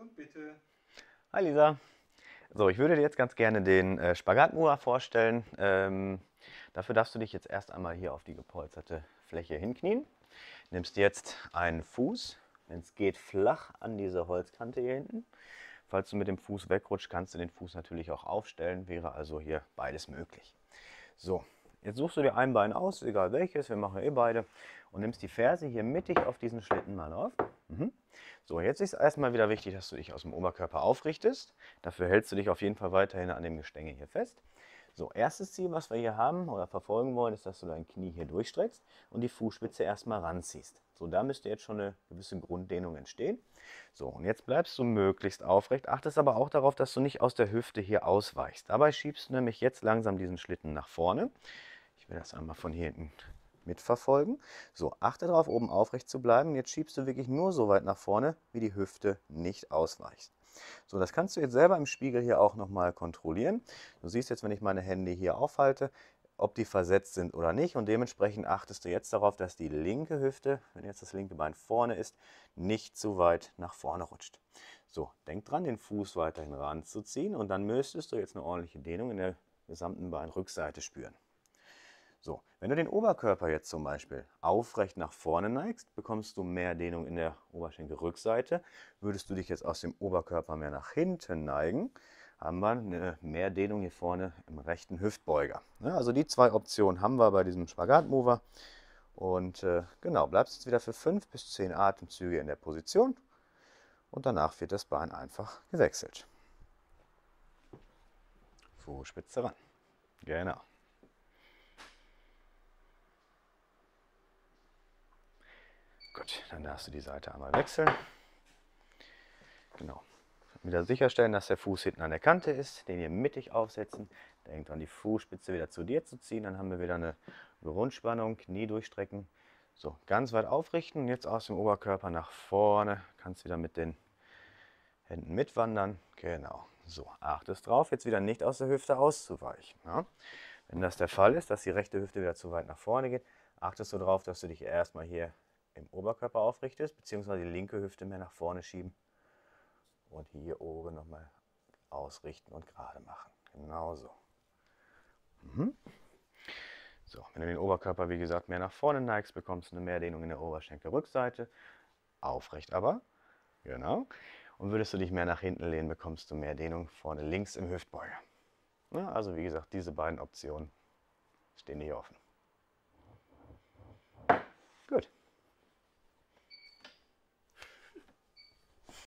und bitte. Hi Lisa. So, ich würde dir jetzt ganz gerne den äh, Spagatmua vorstellen. Ähm, dafür darfst du dich jetzt erst einmal hier auf die gepolsterte Fläche hinknien. Nimmst jetzt einen Fuß, wenn es geht, flach an diese Holzkante hier hinten. Falls du mit dem Fuß wegrutscht, kannst du den Fuß natürlich auch aufstellen, wäre also hier beides möglich. So, jetzt suchst du dir ein Bein aus, egal welches, wir machen eh beide, und nimmst die Ferse hier mittig auf diesen Schlitten mal auf. Mhm. So, jetzt ist erstmal wieder wichtig, dass du dich aus dem Oberkörper aufrichtest. Dafür hältst du dich auf jeden Fall weiterhin an dem Gestänge hier fest. So, erstes Ziel, was wir hier haben oder verfolgen wollen, ist, dass du dein Knie hier durchstreckst und die Fußspitze erstmal ranziehst. So, da müsste jetzt schon eine gewisse Grunddehnung entstehen. So, und jetzt bleibst du möglichst aufrecht, achtest aber auch darauf, dass du nicht aus der Hüfte hier ausweichst. Dabei schiebst du nämlich jetzt langsam diesen Schlitten nach vorne. Ich will das einmal von hier hinten mitverfolgen. So, achte darauf, oben aufrecht zu bleiben. Jetzt schiebst du wirklich nur so weit nach vorne, wie die Hüfte nicht ausweicht. So, das kannst du jetzt selber im Spiegel hier auch nochmal kontrollieren. Du siehst jetzt, wenn ich meine Hände hier aufhalte, ob die versetzt sind oder nicht. Und dementsprechend achtest du jetzt darauf, dass die linke Hüfte, wenn jetzt das linke Bein vorne ist, nicht zu weit nach vorne rutscht. So, denk dran, den Fuß weiterhin ranzuziehen und dann müsstest du jetzt eine ordentliche Dehnung in der gesamten Beinrückseite spüren. So, wenn du den Oberkörper jetzt zum Beispiel aufrecht nach vorne neigst, bekommst du mehr Dehnung in der Oberschenkelrückseite. Würdest du dich jetzt aus dem Oberkörper mehr nach hinten neigen, haben wir eine Mehrdehnung hier vorne im rechten Hüftbeuger. Ja, also die zwei Optionen haben wir bei diesem Spagatmover. Und äh, genau, bleibst jetzt wieder für fünf bis zehn Atemzüge in der Position und danach wird das Bein einfach gewechselt. Fußspitze ran. Genau. Gut, dann darfst du die Seite einmal wechseln. Genau. Wieder sicherstellen, dass der Fuß hinten an der Kante ist, den hier mittig aufsetzen. Denk dran, die Fußspitze wieder zu dir zu ziehen. Dann haben wir wieder eine Grundspannung, Knie durchstrecken. So, ganz weit aufrichten. Jetzt aus dem Oberkörper nach vorne. Kannst wieder mit den Händen mitwandern. Genau. So, achtest drauf, jetzt wieder nicht aus der Hüfte auszuweichen. Ja? Wenn das der Fall ist, dass die rechte Hüfte wieder zu weit nach vorne geht, achtest du darauf, dass du dich erstmal hier dem Oberkörper aufrichtest, ist, beziehungsweise die linke Hüfte mehr nach vorne schieben und hier oben nochmal ausrichten und gerade machen. Genauso. Mhm. So, wenn du den Oberkörper, wie gesagt, mehr nach vorne neigst, bekommst du eine Mehrdehnung in der Oberschenkelrückseite. Aufrecht aber. Genau. Und würdest du dich mehr nach hinten lehnen, bekommst du mehr Dehnung vorne links im Hüftbeuger. Ja, also wie gesagt, diese beiden Optionen stehen dir offen.